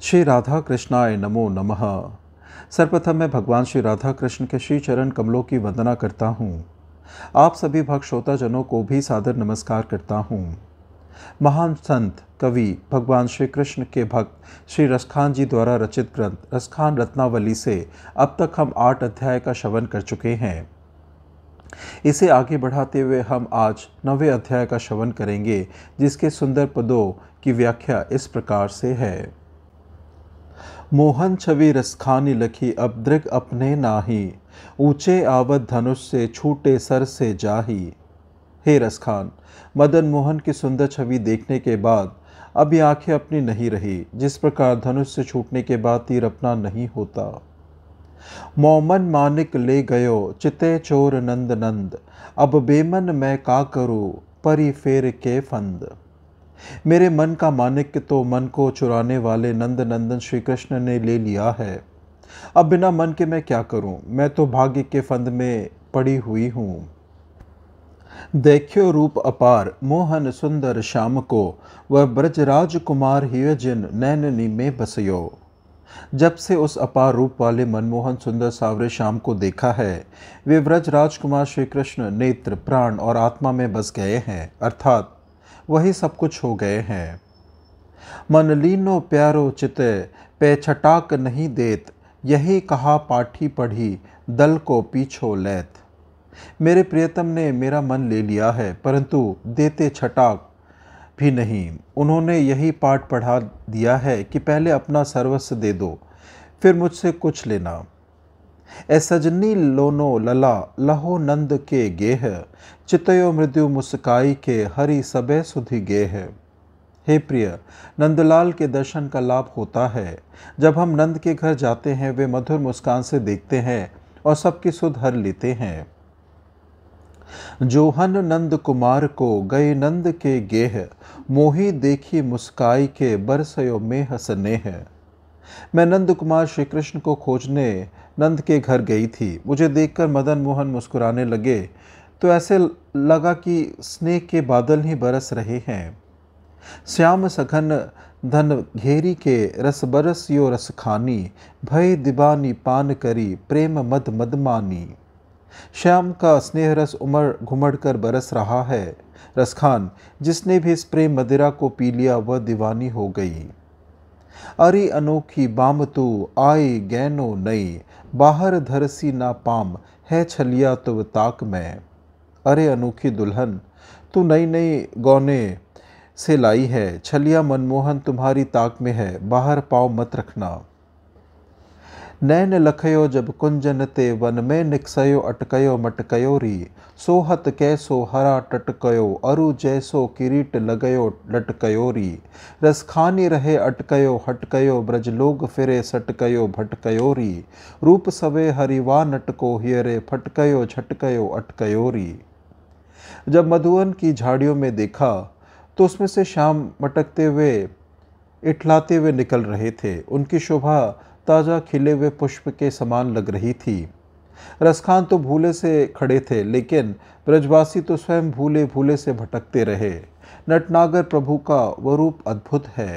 श्री राधा कृष्णाय नमो नमः सर्वप्रथम मैं भगवान श्री राधा कृष्ण के श्री चरण कमलों की वंदना करता हूँ आप सभी भक्त श्रोताजनों को भी सादर नमस्कार करता हूँ महान संत कवि भगवान श्री कृष्ण के भक्त श्री रसखान जी द्वारा रचित ग्रंथ रसखान रत्नावली से अब तक हम आठ अध्याय का श्रवन कर चुके हैं इसे आगे बढ़ाते हुए हम आज नवे अध्याय का श्रवन करेंगे जिसके सुंदर पदों की व्याख्या इस प्रकार से है मोहन छवि रसखानी लखी अब दृग अपने नाही ऊंचे आवत धनुष से छूटे सर से जाही हे रसखान मदन मोहन की सुंदर छवि देखने के बाद अब ये आँखें अपनी नहीं रही जिस प्रकार धनुष से छूटने के बाद तीर अपना नहीं होता मोमन मानिक ले गयो चिते चोर नंद नंद अब बेमन मैं का करूँ परी फेर के फंद मेरे मन का मानिक तो मन को चुराने वाले नंद नंदन श्री कृष्ण ने ले लिया है अब बिना मन के मैं क्या करूं? मैं तो भाग्य के फंद में पड़ी हुई हूं देखियो रूप अपार मोहन सुंदर श्याम को वह ब्रजराज कुमार हिय जिन नैननी में बसयो जब से उस अपार रूप वाले मनमोहन सुंदर सावरे श्याम को देखा है वे ब्रज राजकुमार श्री कृष्ण नेत्र प्राण और आत्मा में बस गए हैं अर्थात वही सब कुछ हो गए हैं मन लीनो प्यारो चित पे छटाक नहीं देत यही कहा पाठी पढ़ी दल को पीछो लेत मेरे प्रियतम ने मेरा मन ले लिया है परंतु देते छटाक भी नहीं उन्होंने यही पाठ पढ़ा दिया है कि पहले अपना सर्वस्व दे दो फिर मुझसे कुछ लेना ए सजनी लोनो लला लहो नंद के गेह चितयो मृत्यु मुस्काई के हरि सबे सुधि गेह हे प्रिय नंदलाल के दर्शन का लाभ होता है जब हम नंद के घर जाते हैं वे मधुर मुस्कान से देखते हैं और सबकी सुध हर लेते हैं जोहन नंद कुमार को गए नंद के गेह मोही देखी मुस्काई के बरसयो मेह स्नेह मैं नंद कुमार श्री कृष्ण को खोजने नंद के घर गई थी मुझे देखकर मदन मोहन मुस्कुराने लगे तो ऐसे लगा कि स्नेह के बादल ही बरस रहे हैं श्याम सघन धन घेरी के रस बरस यो रस खानी भय दिबानी पान करी प्रेम मद मदमानी श्याम का स्नेह रस उमड़ घुमड़ कर बरस रहा है रसखान जिसने भी इस प्रेम मदिरा को पी लिया वह दीवानी हो गई अरे अनोखी बाम तू आए गैनो नई बाहर धरसी ना पाम है छलिया तुव ताक में अरे अनोखी दुल्हन तू नई नई गौने से लाई है छलिया मनमोहन तुम्हारी ताक में है बाहर पाव मत रखना नैन लखयो जब कुंजन ते वन में निकसयो अटकयो मटकयो री सोहत कैसो हरा टटकयो अरु जैसो किरीट लॻयो लटकयो री रसखानी रहे अटकयो हटकयो ब्रजलोग फिरे सटकयो भटकयो री रूप सवे हरिवा नटको हियरे फटकयो छटकयो अटकयो री जब मधुवन की झाड़ियों में देखा तो उसमें से शाम मटकते हुए इठलाते हुए निकल रहे थे उनकी शोभा ताज़ा खिले हुए पुष्प के समान लग रही थी रसखान तो भूले से खड़े थे लेकिन ब्रजवासी तो स्वयं भूले भूले से भटकते रहे नटनागर प्रभु का वरूप रूप अद्भुत है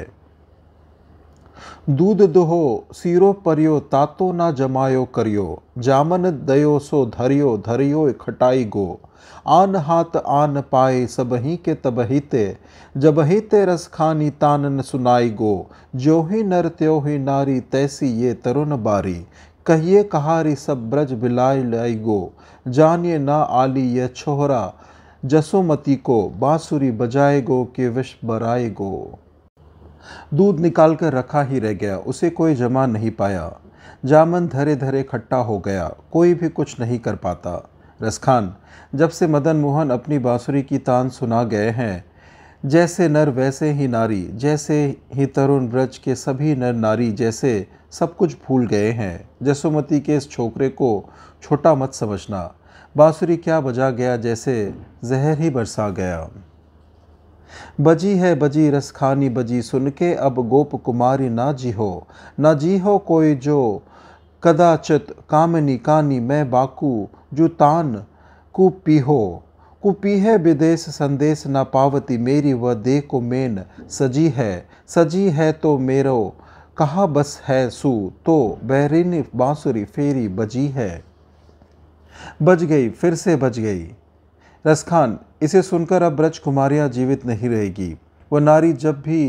दूध दोहो सीरो परियो तातो ना जमायो करियो जामन दयो सो धरियो धरियो खटाई गो आन हाथ आन पाए सब ही के तबहिते ते रस खानी तानन सुनाई गो जो ही नर त्यो ही नारी तैसी ये तरुण बारी कहिए कहारी सब ब्रज बिलाय लाई गो जानिए ना आली ये छोहरा जसोमती को बांसुरी बजाए गो के विष बराए गो दूध निकाल कर रखा ही रह गया उसे कोई जमा नहीं पाया जामन धरे धरे खट्टा हो गया कोई भी कुछ नहीं कर पाता रसखान जब से मदन मोहन अपनी बाँसुरी की तान सुना गए हैं जैसे नर वैसे ही नारी जैसे ही तरुण ब्रज के सभी नर नारी जैसे सब कुछ भूल गए हैं जसोमती के इस छोकरे को छोटा मत समझना बाँसुरी क्या बजा गया जैसे जहर ही बरसा गया बजी है बजी रसखानी बजी सुन के अब गोप कुमारी ना जी हो ना जी हो कोई जो कदाचित कामनी कानी मैं बाकू जो तान कु पीहो कु है विदेश संदेश ना पावती मेरी व दे को मेन सजी है सजी है तो मेरो कहा बस है सू तो बहरीन बांसुरी फेरी बजी है बज गई फिर से बज गई रसखान इसे सुनकर अब ब्रज कुमारियाँ जीवित नहीं रहेगी वह नारी जब भी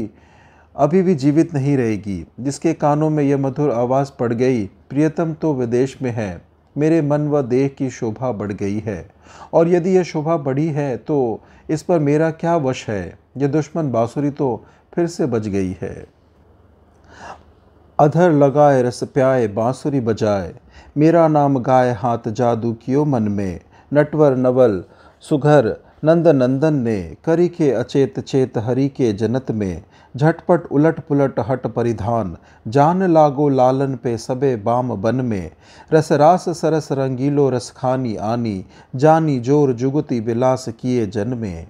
अभी भी जीवित नहीं रहेगी जिसके कानों में यह मधुर आवाज़ पड़ गई प्रियतम तो विदेश में है मेरे मन व देह की शोभा बढ़ गई है और यदि यह शोभा बढ़ी है तो इस पर मेरा क्या वश है यह दुश्मन बाँसुरी तो फिर से बज गई है अधर लगाए रस प्याए बाँसुरी बजाए मेरा नाम गाए हाथ जादू कियो मन में नटवर नवल सुघर नंद नंदन ने करी के अचेत चेत हरि के जनत में झटपट उलट पुलट हट परिधान जान लागो लालन पे सबे बाम बन में रस रास सरस रंगीलो रसखानी आनी जानी जोर जुगति बिलास किए जन में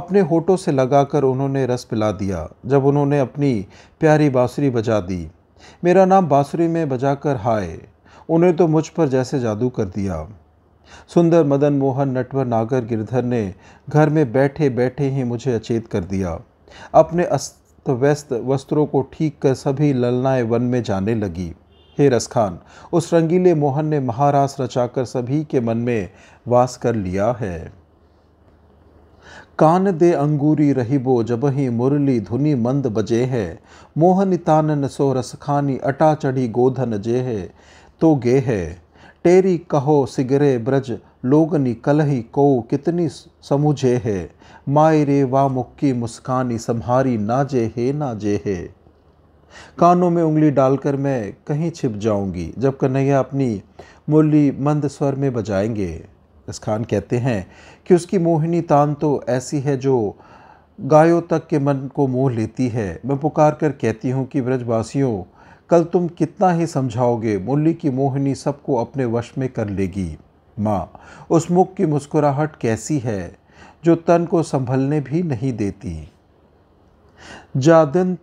अपने होठों से लगाकर उन्होंने रस पिला दिया जब उन्होंने अपनी प्यारी बाँसुरी बजा दी मेरा नाम बाँसुरी में बजाकर हाय उन्हें तो मुझ पर जैसे जादू कर दिया सुंदर मदन मोहन नटवर नागर गिरधर ने घर में बैठे बैठे ही मुझे अचेत कर दिया अपने अस्त व्यस्त वस्त्रों को ठीक कर सभी ललनाएं वन में जाने लगी हे रसखान उस रंगीले मोहन ने महारास रचाकर सभी के मन में वास कर लिया है कान दे अंगूरी रहिबो जब ही मुरली धुनी मंद बजे है मोहन तानन सो रसखानी अटा चढ़ी गोधन जे है तो गे है टेरी कहो सिगरे ब्रज लोगनी कलही को कितनी समुझे है माय रे वामुख की मुस्कानी संहारी नाजे है नाजे है कानों में उंगली डालकर मैं कहीं छिप जाऊंगी जब कन्हैया अपनी मुरली मंद स्वर में बजाएंगे इस खान कहते हैं कि उसकी मोहिनी तान तो ऐसी है जो गायों तक के मन को मोह लेती है मैं पुकार कर कहती हूँ कि ब्रजवासियों कल तुम कितना ही समझाओगे मुरली की मोहिनी सबको अपने वश में कर लेगी माँ उस मुख की मुस्कुराहट कैसी है जो तन को संभलने भी नहीं देती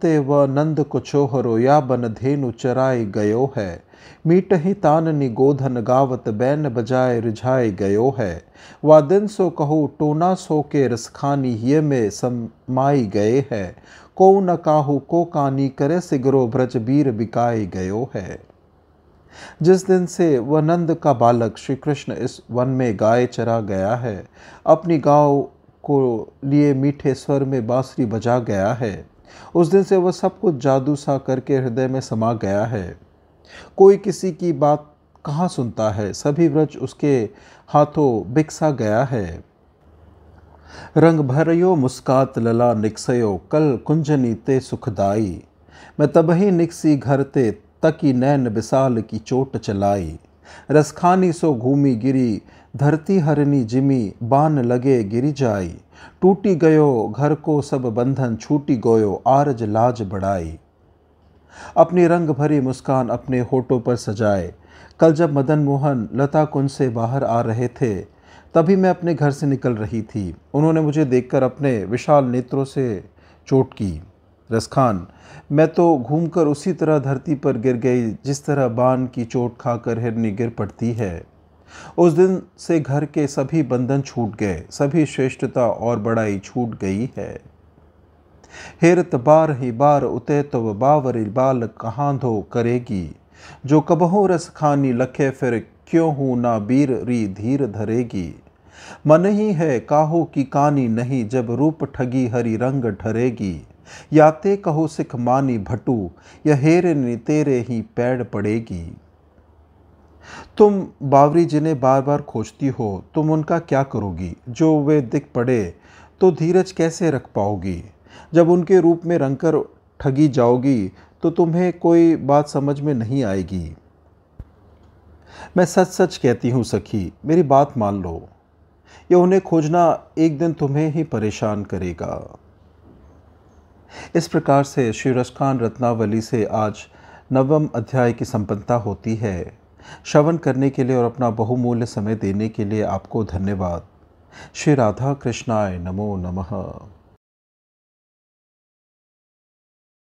ते व नंद कुछोहरो या बन धेनु चराए गयो है मीट ही तान निगोधन गावत बैन बजाए रिझाए गयो है वा दिन सो कहो टोना सो के रसखानी ये में समाई गए है को न काहू को कानी करे सिगरो ब्रज बीर बिकाए गयो है जिस दिन से वह नंद का बालक श्री कृष्ण इस वन में गाय चरा गया है अपनी गाँव को लिए मीठे स्वर में बांसुरी बजा गया है उस दिन से वह सब कुछ जादू सा करके हृदय में समा गया है कोई किसी की बात कहाँ सुनता है सभी व्रज उसके हाथों बिकसा गया है रंग भरयो मुस्कात लला निकसयो कल कुंजनी ते सुखदाई मैं तब ही निकसी घर ते तकी नैन विशाल की चोट चलाई रसखानी सो घूमी गिरी धरती हरनी जिमी बान लगे गिरी जाई टूटी गयो घर को सब बंधन छूटी गयो आरज लाज बढ़ाई अपनी रंग भरी मुस्कान अपने होठों पर सजाए कल जब मदन मोहन लता कुंज से बाहर आ रहे थे तभी मैं अपने घर से निकल रही थी उन्होंने मुझे देखकर अपने विशाल नेत्रों से चोट की रसखान मैं तो घूमकर उसी तरह धरती पर गिर गई जिस तरह बान की चोट खाकर हिरनी गिर पड़ती है उस दिन से घर के सभी बंधन छूट गए सभी श्रेष्ठता और बड़ाई छूट गई है हेरत बार ही बार उते तो बावर बाल कहाँ धो करेगी जो कबहू रस खानी लखे फिर क्यों हूँ ना बीर री धीर धरेगी मन ही है काहो की कानी नहीं जब रूप ठगी हरी रंग ठरेगी याते कहो सिख मानी भटू या हेरे ने तेरे ही पैड़ पड़ेगी तुम बावरी जिन्हें बार बार खोजती हो तुम उनका क्या करोगी जो वे दिख पड़े तो धीरज कैसे रख पाओगी जब उनके रूप में रंगकर ठगी जाओगी तो तुम्हें कोई बात समझ में नहीं आएगी मैं सच सच कहती हूँ सखी मेरी बात मान लो यह उन्हें खोजना एक दिन तुम्हें ही परेशान करेगा इस प्रकार से श्री खान रत्नावली से आज नवम अध्याय की संपन्नता होती है श्रवण करने के लिए और अपना बहुमूल्य समय देने के लिए आपको धन्यवाद श्री राधा कृष्णाय नमो नमः